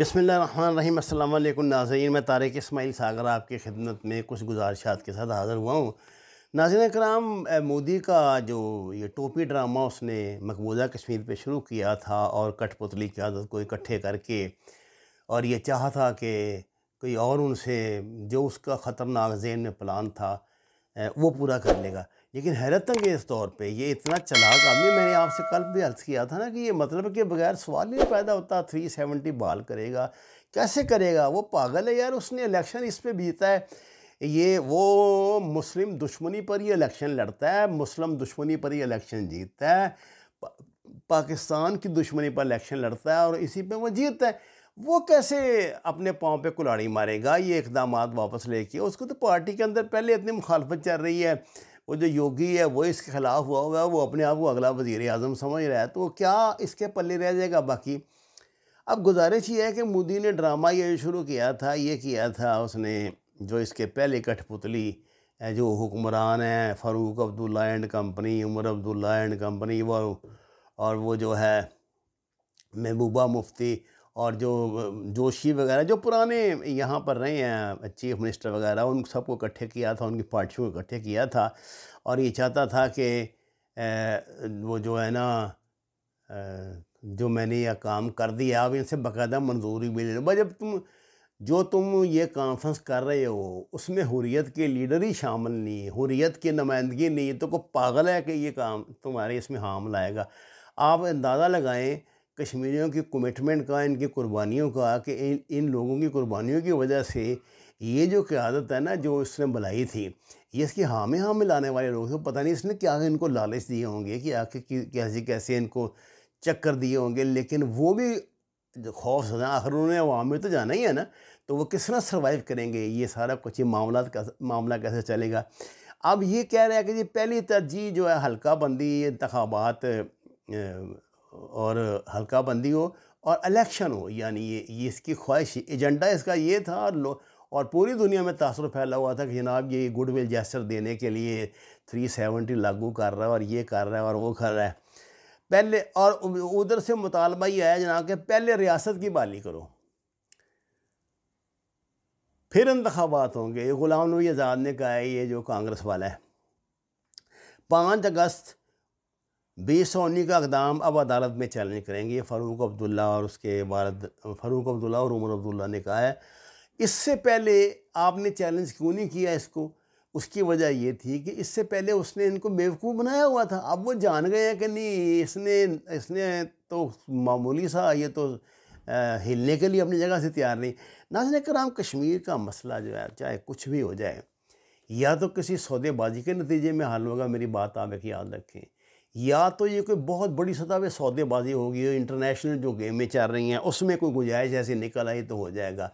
बसमिल रहीम अल्लाम नाजरीन मैं तारक इसमाइल सागर आपकी खिदमत में कुछ गुजारिशात के साथ हाज़िर हुआ हूँ नाजिन कराम मोदी का जो ये टोपी ड्रामा उसने मकबूजा कश्मीर पर शुरू किया था और कठपुतली की आदत को इकट्ठे करके और ये चाह था कि कोई और उनसे जो उसका ख़तरनाक जेन में प्लान था वो पूरा कर लेगा लेकिन हैरत अंगेज तौर पर यह इतना चलाक आदमी मैंने आपसे कल भी अर्ज़ किया था ना कि ये मतलब के बगैर सवाल नहीं पैदा होता थ्री सेवेंटी बाल करेगा कैसे करेगा वो पागल है यार उसने इलेक्शन इस पर जीता है ये वो मुस्लिम दुश्मनी पर ही इलेक्शन लड़ता है मुस्लिम दुश्मनी पर ही इलेक्शन जीतता है पा, पाकिस्तान की दुश्मनी पर इलेक्शन लड़ता है और इसी पे वो जीतता है वो कैसे अपने पाँव पे कुलाड़ी मारेगा ये इकदाम वापस लेके उसको तो पार्टी के अंदर पहले इतनी मुखालफत चल रही है वो जो योगी है वो इसके खिलाफ हुआ हुआ है वो अपने आप को अगला वजीर अजम समझ रहा है तो क्या इसके पल्ले रह जाएगा बाकी अब गुजारिश ये है कि मोदी ने ड्रामा ये शुरू किया था ये किया था उसने जो इसके पहले कठपुतली जो हुक्मरान हैं Farooq Abdullah and company Omar Abdullah and company वो और वो जो है महबूबा मुफ्ती और जो जोशी वगैरह जो पुराने यहाँ पर रहे हैं चीफ मिनिस्टर वगैरह उन सबको इकट्ठे किया था उनकी पार्टियों को इकट्ठे किया था और ये चाहता था कि वो जो है ना जो मैंने यह काम कर दिया अब इनसे बाकायदा मंजूरी भी ले लो भाई जब तुम जो तुम ये कॉन्फ्रेंस कर रहे हो उसमें हुरियत के लीडर ही शामिल नहीं है हुरियत की नुमाइंदगी नहीं है तो को पागल है कि ये काम तुम्हारे इसमें हाम लाएगा आप अंदाज़ा लगाएं कश्मीरियों की कमिटमेंट का इनकी कुर्बानियों का कि इन इन लोगों की कुर्बानियों की वजह से ये जो क़्यादत है ना जो इसने बुलाई थी ये इसकी हाँ में हाँ लाने वाले लोग थे पता नहीं इसने क्या इनको लालच दिए होंगे कि आखिर कैसे कैसे इनको चक्कर दिए होंगे लेकिन वो भी खौफ सदा आखिर उन्होंने आवाम में तो जाना ही है ना तो वो किस तरह सर्वाइव करेंगे ये सारा कुछ ये मामला मामला कैसे चलेगा अब ये कह रहे हैं कि जी पहली तरजीह जो है हल्का बंदी इंतबात और हल्का बंदी हो और इलेक्शन हो यानी ये ये इसकी ख्वाहिश एजेंडा इसका ये था और लो और पूरी दुनिया में तासर फैला हुआ था कि जनाब ये गुडविल जैसर देने के लिए थ्री सेवेंटी लागू कर रहा है और ये कर रहा है और वो कर रहा है पहले और उधर से मुतालबा ये आया जनाब के पहले रियासत की बाली करो फिर इंतबात होंगे गुलाम नबी आज़ाद ने कहा है ये जो कांग्रेस वाला है पाँच अगस्त बेसौनी का इकदाम अब अदालत में चैलेंज करेंगे फ़ारूक अब्दुल्ला और उसके वालद फ़ारूक अब्दुल्ला और उमर अब्दुल्ला ने कहा है इससे पहले आपने चैलेंज क्यों नहीं किया इसको उसकी वजह ये थी कि इससे पहले उसने इनको बेवकूफ़ बनाया हुआ था अब वो जान गए हैं कि नहीं इसने इसने तो मामूली सा ये तो आ, हिलने के लिए अपनी जगह से तैयार नहीं नाजन कराम कश्मीर का मसला जो है चाहे कुछ भी हो जाए या तो किसी सौदेबाजी के नतीजे में हल होगा मेरी बात आप एक याद रखें या तो ये कोई बहुत बड़ी सतह पर सौदेबाजी होगी इंटरनेशनल जो गेमें चल रही हैं उसमें कोई गुंजाइश ऐसी निकल आई तो हो जाएगा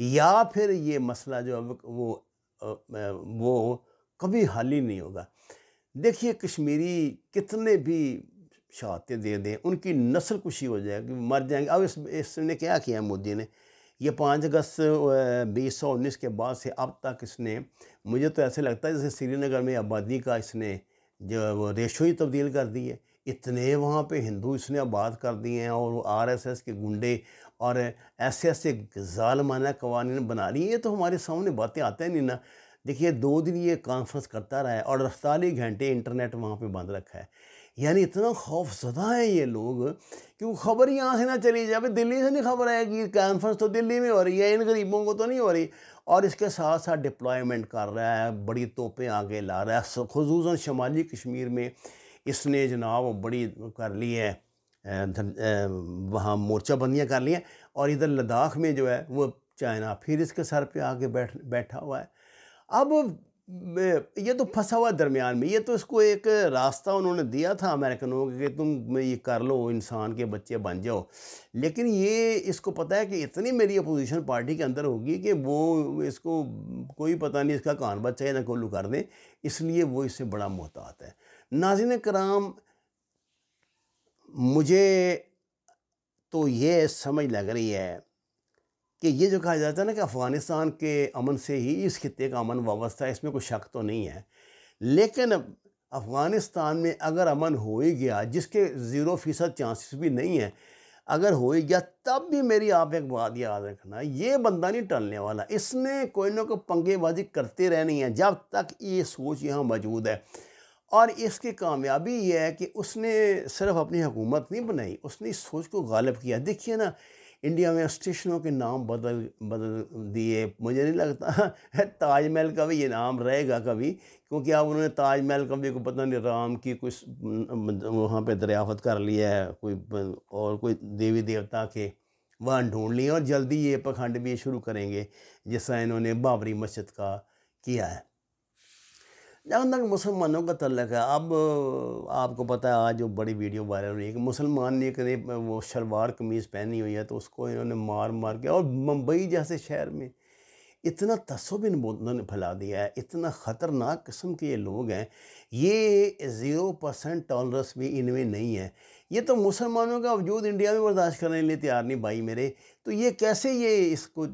या फिर ये मसला जो अब वो वो कभी हल ही नहीं होगा देखिए कश्मीरी कितने भी शहादतें दे दें उनकी नस्ल कुशी हो जाएगी मर जाएंगे अब इस इसने क्या किया मोदी ने ये पाँच अगस्त बीस सौ उन्नीस के बाद से अब तक इसने मुझे तो ऐसे लगता है जैसे श्रीनगर में आबादी का इसने जो वो रेशो ही तब्दील कर दी है इतने वहाँ पे हिंदू इसने आबाद कर दिए हैं और एस आरएसएस के गुंडे और ऐसे ऐसे ालमाना कवानी बना लिए ये तो हमारे सामने बातें आते नहीं ना देखिए दो दिन ये कॉन्फ्रेंस करता रहा है और अड़तालीस घंटे इंटरनेट वहाँ पे बंद रखा है यानी इतना खौफजदा है ये लोग कि वो खबर यहाँ से ना चली जाए दिल्ली से नहीं खबर आएगी कॉन्फ्रेंस तो दिल्ली में हो रही है इन गरीबों को तो नहीं हो रही और इसके साथ साथ डिप्लॉयमेंट कर रहा है बड़ी तोपें आगे ला रहा है खसूस शमाली कश्मीर में इसने जनाब बड़ी कर ली है वहाँ मोर्चाबंदियाँ कर ली हैं और इधर लद्दाख में जो है वो चाइना फिर इसके सर पे आके बैठ बैठा हुआ है अब ये तो फंसा हुआ दरमियान में ये तो इसको एक रास्ता उन्होंने दिया था अमेरिकनों के कि तुम ये कर लो इंसान के बच्चे बन जाओ लेकिन ये इसको पता है कि इतनी मेरी अपोजिशन पार्टी के अंदर होगी कि वो इसको कोई पता नहीं इसका कान बच्चा ना कोल्लू कर दें इसलिए वो इससे बड़ा मोहतात है नाजिन कराम मुझे तो ये समझ लग रही है कि ये जो कहा जाता है ना कि अफ़गानिस्तान के अमन से ही इस खत्े का अमन वाबस्ता है इसमें कोई शक तो नहीं है लेकिन अफ़गानिस्तान में अगर अमन हो ही गया जिसके ज़ीरो फ़ीसद चांसेस भी नहीं है अगर हो ही गया तब भी मेरी आप एक बात याद रखना ये बंदा नहीं टलने वाला इसने कोई ना कोई पंगेबाजी करते रहनी है जब तक ये सोच यहाँ मौजूद है और इसकी कामयाबी ये है कि उसने सिर्फ अपनी हुकूमत नहीं बनाई उसने इस सोच को गालब किया देखिए ना इंडिया में स्टेशनों के नाम बदल बदल दिए मुझे नहीं लगता ताजमहल का भी ये नाम रहेगा कभी क्योंकि अब उन्होंने ताजमहल का भी को पता नहीं राम की कुछ वहाँ पे दरियाफत कर लिया है कोई और कोई देवी देवता के वहाँ ढूंढ लिए और जल्दी ये पखंड भी शुरू करेंगे जैसा इन्होंने बाबरी मस्जिद का किया है जहाँ तक मुसलमानों का तल्लक है अब आपको पता है आज जो बड़ी वीडियो वायरल हुई है कि मुसलमान ने कहीं वो शलवार कमीज़ पहनी हुई है तो उसको इन्होंने मार मार के और मुंबई जैसे शहर में इतना तसबिन ने फैला दिया है इतना ख़तरनाक किस्म के ये लोग हैं ये ज़ीरो परसेंट टॉलरेंस भी इनमें नहीं है ये तो मुसलमानों का वजूद इंडिया में बर्दाश्त करने के लिए तैयार नहीं भाई मेरे तो ये कैसे ये इसको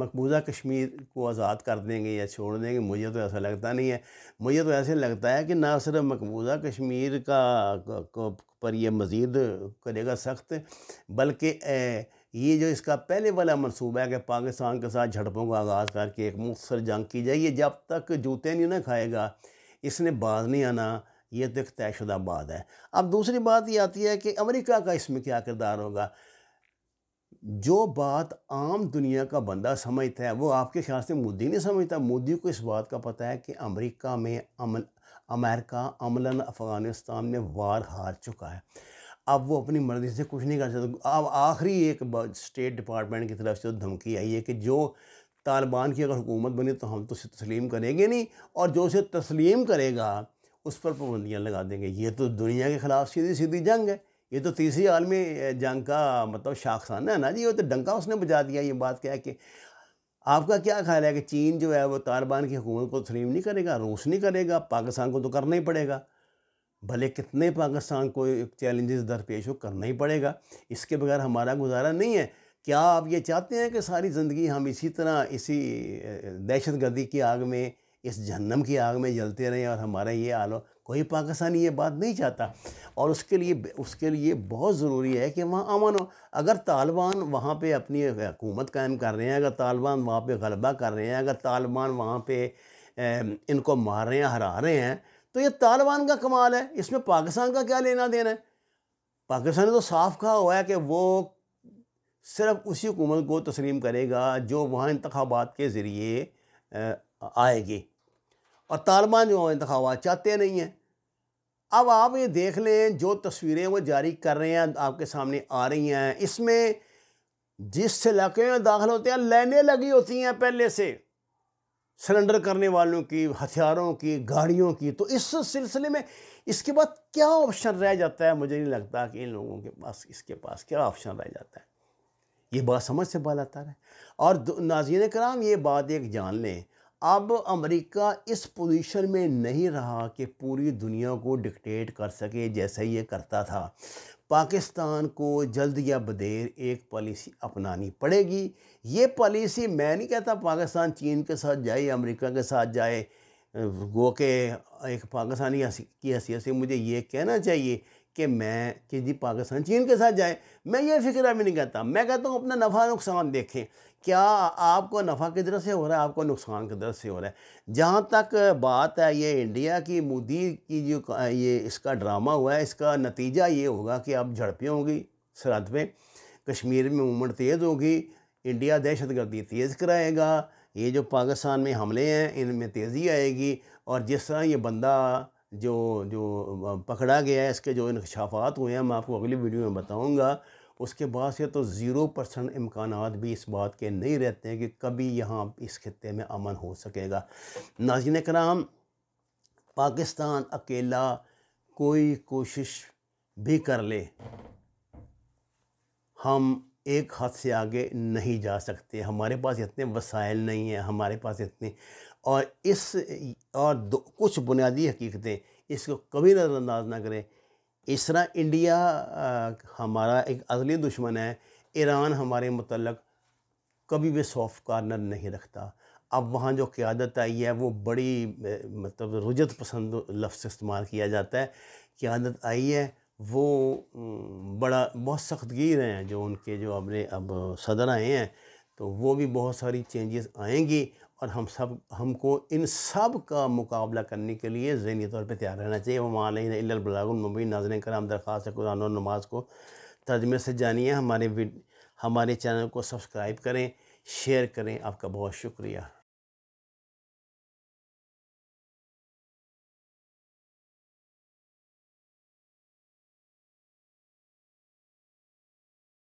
मकबूज़ा कश्मीर को आज़ाद कर देंगे या छोड़ देंगे मुझे तो ऐसा लगता नहीं है मुझे तो ऐसे लगता है कि ना सिर्फ मकबूज़ा कश्मीर का पर यह मज़ीद करेगा सख्त बल्कि ये जो इसका पहले वाला मनसूबा है कि पाकिस्तान के साथ झड़पों का आगाज़ करके एक मुख्तर जंग की जाए ये जब तक जूते नहीं ना खाएगा इसने बाज नहीं आना ये तो एक तयशुदा बात है अब दूसरी बात ये आती है कि अमेरिका का इसमें क्या किरदार होगा जो बात आम दुनिया का बंदा समझता है वो आपके ख्याल से मोदी नहीं समझता मोदी को इस बात का पता है कि अमेरिका में अमन अमेरिका अमला अफ़गानिस्तान में वार हार चुका है अब वो अपनी मर्ज़ी से कुछ नहीं कर सकते तो अब आखिरी एक स्टेट डिपार्टमेंट की तरफ से धमकी आई है कि जो तालिबान की अगर हुकूमत बनी तो हम तो उसे तस्लीम करेंगे नहीं और जो उसे तस्लीम करेगा उस पर पाबंदियाँ लगा देंगे ये तो दुनिया के ख़िलाफ़ सीधी सीधी जंग है ये तो तीसरी आलमी जंग का मतलब शाखसाना है ना जी वो तो डंका उसने बजा दिया ये बात क्या है कि आपका क्या ख्याल है कि चीन जो है वो तालिबान की हुकूमत को तस्लीम नहीं करेगा रूस नहीं करेगा पाकिस्तान को तो करना ही पड़ेगा भले कितने पाकिस्तान को चैलेंजेस दरपेश हो करना ही पड़ेगा इसके बगैर हमारा गुजारा नहीं है क्या आप ये चाहते हैं कि सारी ज़िंदगी हम इसी तरह इसी दहशत गर्दी की आग में इस जहन्नम की आग में जलते रहें और हमारा ये आलो कोई पाकिस्तानी ये बात नहीं चाहता और उसके लिए उसके लिए बहुत ज़रूरी है कि वहाँ अमन हो अगर तालिबान वहाँ पे अपनी हुकूमत कायम कर रहे हैं अगर तालिबान वहाँ पे गलबा कर रहे हैं अगर तालिबान वहाँ पे इनको मार रहे हैं हरा रहे हैं तो ये तालिबान का कमाल है इसमें पाकिस्तान का क्या लेना देना है पाकिस्तान ने तो साफ कहा हुआ है कि वो सिर्फ उसी हुकूमत को तस्लीम करेगा जो वहाँ इंतबात के ज़रिए आएगी और तालिबान जो इंतबात चाहते नहीं हैं अब आप ये देख लें जो तस्वीरें वो जारी कर रहे हैं आपके सामने आ रही हैं इसमें जिस इलाके में दाखिल होते हैं लाइनें लगी होती हैं पहले से सरेंडर करने वालों की हथियारों की गाड़ियों की तो इस सिलसिले में इसके बाद क्या ऑप्शन रह जाता है मुझे नहीं लगता कि इन लोगों के पास इसके पास क्या ऑप्शन रह जाता है ये बात समझ से बाल आता है और नाजीन कराम ये बात एक जान लें अब अमेरिका इस पोजीशन में नहीं रहा कि पूरी दुनिया को डिक्टेट कर सके जैसे ये करता था पाकिस्तान को जल्द या बदेर एक पॉलिसी अपनानी पड़ेगी ये पॉलिसी मैं नहीं कहता पाकिस्तान चीन के साथ जाए अमेरिका के साथ जाए गो के एक पाकिस्तानी की हैसियत से मुझे ये कहना चाहिए कि मैं कि जी पाकिस्तान चीन के साथ जाए मैं ये फिक्र अभी नहीं कहता मैं कहता हूँ अपना नफ़ा नुकसान देखें क्या आपको नफ़ा की से हो रहा है आपको नुकसान की तरफ से हो रहा है जहाँ तक बात है ये इंडिया की मोदी की जो ये इसका ड्रामा हुआ है इसका नतीजा ये होगा कि अब झड़पें होंगी सरहद पर कश्मीर में मूवमेंट तेज़ होगी इंडिया दहशतगर्दी तेज़ कराएगा ये जो पाकिस्तान में हमले हैं इनमें तेज़ी आएगी और जिस तरह ये बंदा जो जो पकड़ा गया है इसके जो इनकशाफात हुए हैं मैं आपको अगली वीडियो में बताऊँगा उसके बाद से तो ज़ीरो परसेंट इम्कान भी इस बात के नहीं रहते हैं कि कभी यहाँ इस खत्े में अमन हो सकेगा नाजिन कराम पाकिस्तान अकेला कोई कोशिश भी कर ले हम एक हाथ से आगे नहीं जा सकते हमारे पास इतने वसाइल नहीं हैं हमारे पास इतने और इस और दो कुछ बुनियादी हकीकतें इसको कभी नज़रअंदाज ना करें इस तरह इंडिया हमारा एक अजली दुश्मन है ईरान हमारे मतलब कभी भी सॉफ्ट कॉर्नर नहीं रखता अब वहाँ जो क़्यादत आई है वो बड़ी मतलब रुजत पसंद लफ्ज़ इस्तेमाल किया जाता है क़्यादत आई है वो बड़ा बहुत सख्तगीर हैं जो उनके जो अपने अब सदर आए हैं तो वो भी बहुत सारी चेंजेस आएंगी और हम सब हमको इन सब का मुकाबला करने के लिए जहनी तौर पर तैयार रहना चाहिए नाजर कर हम दरख्वास्त कुरान और नमाज को तर्जमे से जानिए हमारे हमारे चैनल को सब्सक्राइब करें शेयर करें आपका बहुत शुक्रिया